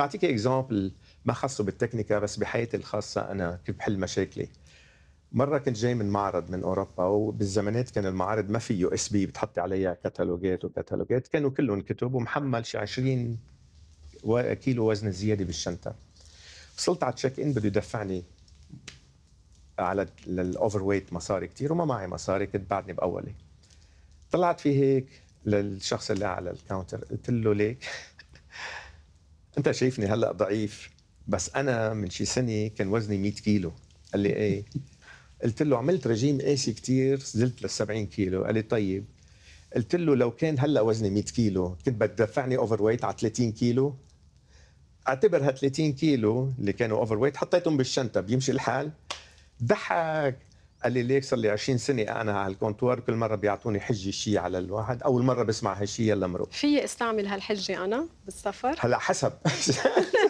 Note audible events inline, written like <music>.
تعطيك اكزامبل ما خصه بالتكنيكا بس بحياتي الخاصه انا كيف بحل مشاكلي مره كنت جاي من معرض من اوروبا وبالزمانات كان المعارض ما فيه اس بي بتحطي عليها كتالوجات وكتالوجات كانوا كلهم كتب ومحمل شي 20 كيلو وزن زياده بالشنطه وصلت على تشيك ان بده يدفعني على للاوفر ويت مصاري كثير وما معي مصاري كنت بعدني باولي طلعت في هيك للشخص اللي على الكاونتر قلت له ليك انت شايفني هلا ضعيف بس انا من شي سنه كان وزني 100 كيلو قال لي ايه قلت له عملت رجيم قاسي كثير نزلت لل 70 كيلو قال لي طيب قلت له لو كان هلا وزني 100 كيلو كنت بدك تدفعني اوفر ويت على 30 كيلو اعتبر هال 30 كيلو اللي كانوا اوفر ويت حطيتهم بالشنطه بيمشي الحال ضحك قال لي ليك صار لي 20 سنه انا على الكونتوار كل مره بيعطوني حجه شيء على الواحد اول مره بسمع هالشيء يلا مرق في استعمل هالحجه انا بالسفر هلا حسب <laughs>